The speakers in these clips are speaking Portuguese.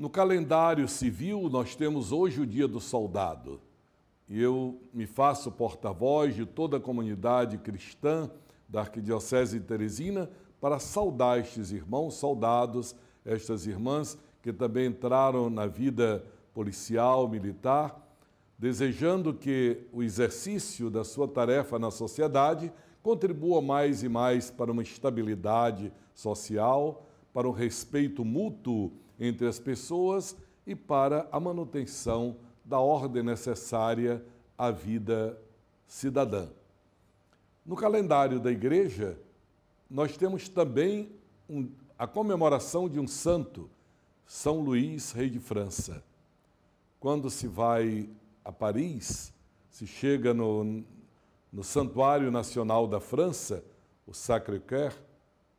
No calendário civil, nós temos hoje o Dia do Soldado. E eu me faço porta-voz de toda a comunidade cristã da Arquidiocese de Teresina para saudar estes irmãos soldados, estas irmãs que também entraram na vida policial, militar, desejando que o exercício da sua tarefa na sociedade contribua mais e mais para uma estabilidade social, para o respeito mútuo entre as pessoas e para a manutenção da ordem necessária à vida cidadã. No calendário da igreja, nós temos também um, a comemoração de um santo, São Luís, rei de França. Quando se vai a Paris, se chega no, no Santuário Nacional da França, o Sacré-Cœur,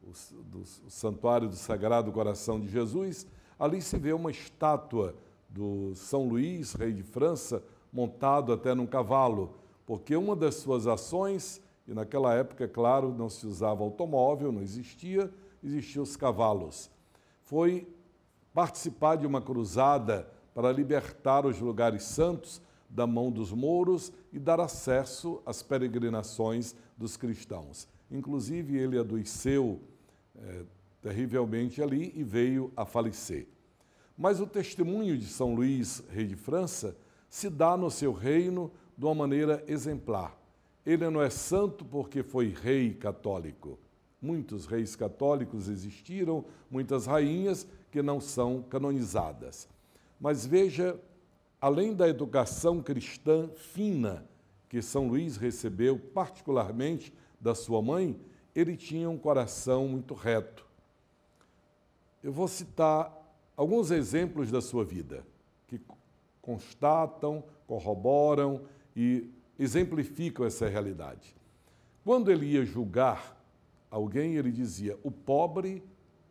o, do o Santuário do Sagrado Coração de Jesus, ali se vê uma estátua do São Luís, rei de França, montado até num cavalo, porque uma das suas ações, e naquela época, é claro, não se usava automóvel, não existia, existiam os cavalos, foi participar de uma cruzada para libertar os lugares santos da mão dos mouros e dar acesso às peregrinações dos cristãos. Inclusive, ele adoeceu é, terrivelmente ali e veio a falecer. Mas o testemunho de São Luís, rei de França, se dá no seu reino de uma maneira exemplar. Ele não é santo porque foi rei católico. Muitos reis católicos existiram, muitas rainhas que não são canonizadas. Mas veja, além da educação cristã fina que São Luís recebeu, particularmente da sua mãe, ele tinha um coração muito reto. Eu vou citar alguns exemplos da sua vida que constatam, corroboram e exemplificam essa realidade. Quando ele ia julgar alguém, ele dizia: O pobre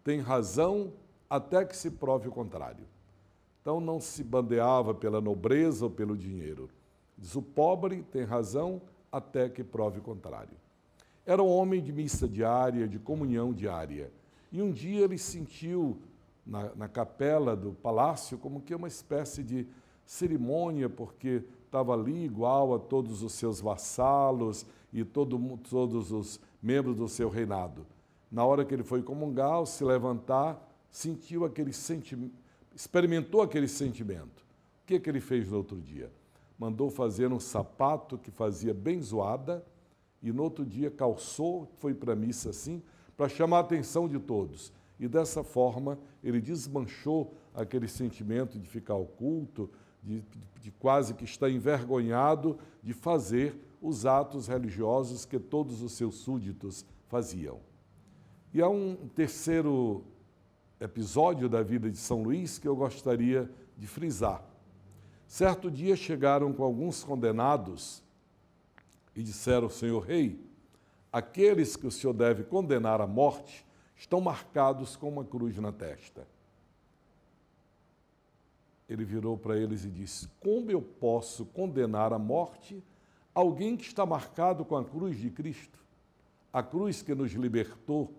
tem razão até que se prove o contrário. Então não se bandeava pela nobreza ou pelo dinheiro. Diz: O pobre tem razão até que prove o contrário. Era um homem de missa diária, de comunhão diária. E um dia ele sentiu na, na capela do palácio como que uma espécie de cerimônia, porque estava ali igual a todos os seus vassalos e todo, todos os membros do seu reinado. Na hora que ele foi comungar, ao se levantar, sentiu aquele sentimento, experimentou aquele sentimento. O que, que ele fez no outro dia? Mandou fazer um sapato que fazia bem zoada, e no outro dia calçou, foi para a missa assim, para chamar a atenção de todos. E dessa forma ele desmanchou aquele sentimento de ficar oculto, de, de, de quase que estar envergonhado de fazer os atos religiosos que todos os seus súditos faziam. E há um terceiro episódio da vida de São Luís que eu gostaria de frisar. Certo dia chegaram com alguns condenados e disseram ao Senhor: Rei, aqueles que o Senhor deve condenar à morte estão marcados com uma cruz na testa. Ele virou para eles e disse: Como eu posso condenar à morte alguém que está marcado com a cruz de Cristo? A cruz que nos libertou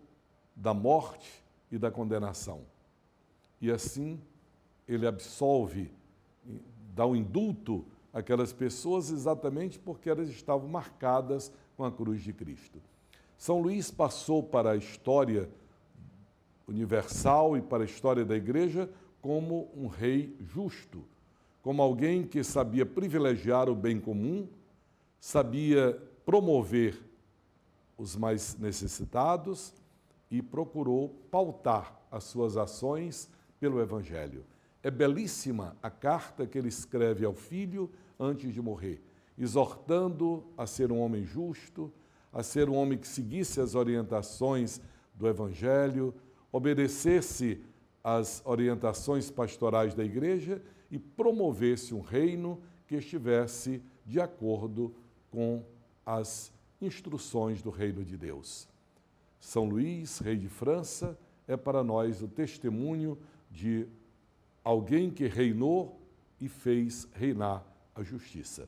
da morte e da condenação. E assim ele absolve, dá o um indulto aquelas pessoas exatamente porque elas estavam marcadas com a cruz de Cristo. São Luís passou para a história universal e para a história da igreja como um rei justo, como alguém que sabia privilegiar o bem comum, sabia promover os mais necessitados e procurou pautar as suas ações pelo evangelho. É belíssima a carta que ele escreve ao filho antes de morrer, exortando a ser um homem justo, a ser um homem que seguisse as orientações do Evangelho, obedecesse às orientações pastorais da igreja e promovesse um reino que estivesse de acordo com as instruções do reino de Deus. São Luís, rei de França, é para nós o testemunho de alguém que reinou e fez reinar a justiça.